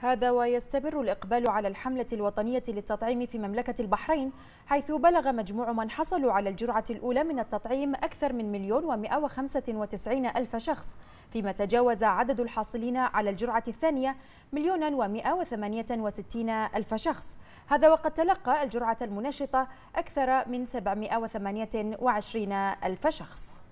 هذا ويستمر الإقبال على الحملة الوطنية للتطعيم في مملكة البحرين حيث بلغ مجموع من حصلوا على الجرعة الأولى من التطعيم أكثر من مليون ومئة وخمسة وتسعين ألف شخص فيما تجاوز عدد الحاصلين على الجرعة الثانية مليونا ومئة وثمانية وستين ألف شخص هذا وقد تلقى الجرعة المنشطة أكثر من وعشرين ألف شخص